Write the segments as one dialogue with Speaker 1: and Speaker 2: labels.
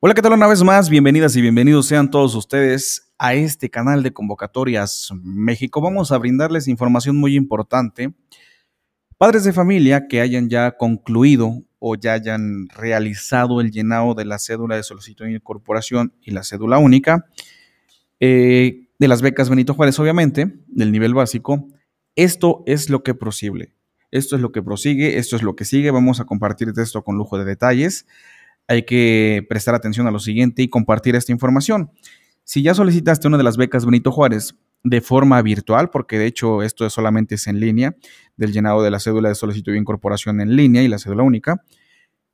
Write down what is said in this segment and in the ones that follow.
Speaker 1: Hola, ¿qué tal una vez más? Bienvenidas y bienvenidos sean todos ustedes a este canal de convocatorias México. Vamos a brindarles información muy importante. Padres de familia que hayan ya concluido o ya hayan realizado el llenado de la cédula de solicitud de incorporación y la cédula única, eh, de las becas Benito Juárez, obviamente, del nivel básico, esto es lo que prosigue. Esto es lo que prosigue, esto es lo que sigue. Vamos a compartir esto con lujo de detalles hay que prestar atención a lo siguiente y compartir esta información. Si ya solicitaste una de las becas Benito Juárez de forma virtual, porque de hecho esto solamente es en línea, del llenado de la cédula de solicitud de incorporación en línea y la cédula única,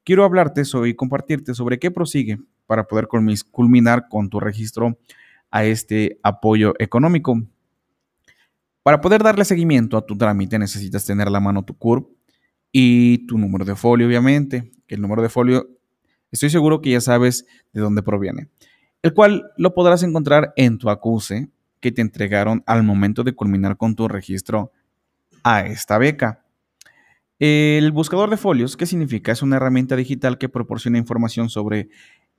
Speaker 1: quiero hablarte sobre, y compartirte sobre qué prosigue para poder culminar con tu registro a este apoyo económico. Para poder darle seguimiento a tu trámite necesitas tener a la mano tu CURP y tu número de folio, obviamente. que El número de folio Estoy seguro que ya sabes de dónde proviene, el cual lo podrás encontrar en tu acuse que te entregaron al momento de culminar con tu registro a esta beca. El buscador de folios, ¿qué significa? Es una herramienta digital que proporciona información sobre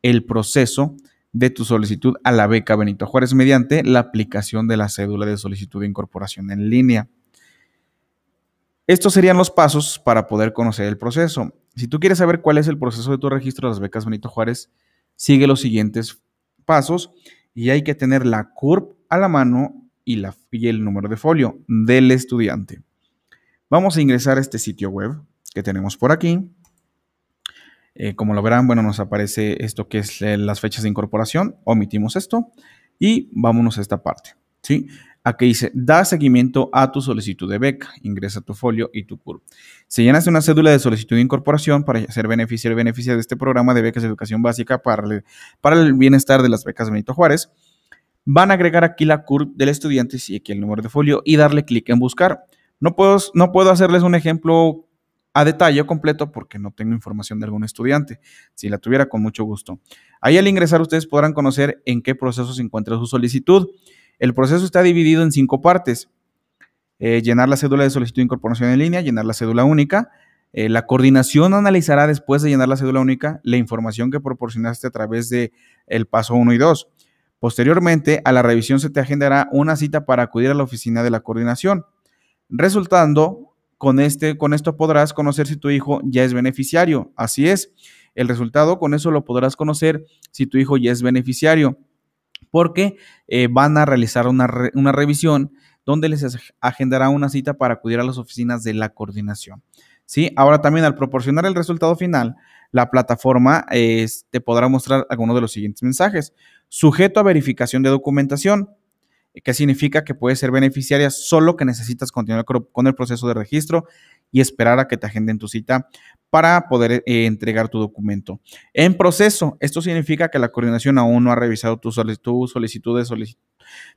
Speaker 1: el proceso de tu solicitud a la beca Benito Juárez mediante la aplicación de la cédula de solicitud de incorporación en línea. Estos serían los pasos para poder conocer el proceso. Si tú quieres saber cuál es el proceso de tu registro de las becas Benito Juárez, sigue los siguientes pasos y hay que tener la CURP a la mano y, la, el número de folio del estudiante. Vamos a ingresar a este sitio web que tenemos por aquí. Eh, como lo verán, bueno, nos aparece esto que es eh, las fechas de incorporación. Omitimos esto y vámonos a esta parte. ¿sí? Aquí dice, da seguimiento a tu solicitud de beca, ingresa tu folio y tu CURP. Se llenas una cédula de solicitud de incorporación para ser beneficiario beneficia de este programa de becas de educación básica para el, para el bienestar de las becas Benito Juárez. Van a agregar aquí la CURP del estudiante y aquí el número de folio y darle clic en buscar. No puedo, no puedo hacerles un ejemplo a detalle completo porque no tengo información de algún estudiante. Si la tuviera, con mucho gusto. Ahí al ingresar ustedes podrán conocer en qué proceso se encuentra su solicitud. El proceso está dividido en cinco partes. Eh, llenar la cédula de solicitud de incorporación en línea, llenar la cédula única. Eh, la coordinación analizará después de llenar la cédula única la información que proporcionaste a través de el paso 1 y 2. Posteriormente, a la revisión se te agendará una cita para acudir a la oficina de la coordinación. Resultando, con, este, con esto podrás conocer si tu hijo ya es beneficiario. Así es, el resultado con eso lo podrás conocer si tu hijo ya es beneficiario porque eh, van a realizar una, revisión donde les agendará una cita para acudir a las oficinas de la coordinación. ¿Sí? Ahora también al proporcionar el resultado final, la plataforma eh, te podrá mostrar algunos de los siguientes mensajes. Sujeto a verificación de documentación, eh, ¿Qué significa que puedes ser beneficiaria, solo que necesitas continuar con el proceso de registro y esperar a que te agenden tu cita para poder eh, entregar tu documento. En proceso, esto significa que la coordinación aún no ha revisado tu, solicitud, de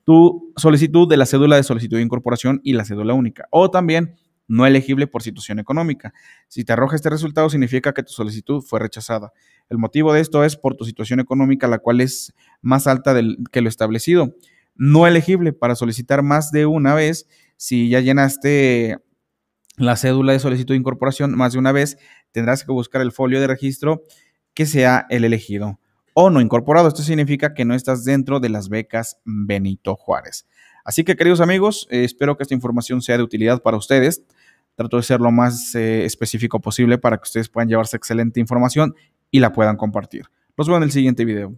Speaker 1: tu solicitud la cédula de solicitud de incorporación y la cédula única, o también no elegible por situación económica. Si te arroja este resultado, significa que tu solicitud fue rechazada. El motivo de esto es por tu situación económica, la cual es más alta del, que lo establecido no elegible para solicitar más de una vez. Si ya llenaste la cédula de solicitud de incorporación más de una vez, tendrás que buscar el folio de registro que sea el elegido o no incorporado. Esto significa que no estás dentro de las becas Benito Juárez. Así que queridos amigos, eh, espero que esta información sea de utilidad para ustedes. Trato de ser lo más eh, específico posible para que ustedes puedan llevarse excelente información y la puedan compartir. Los veo en el siguiente video.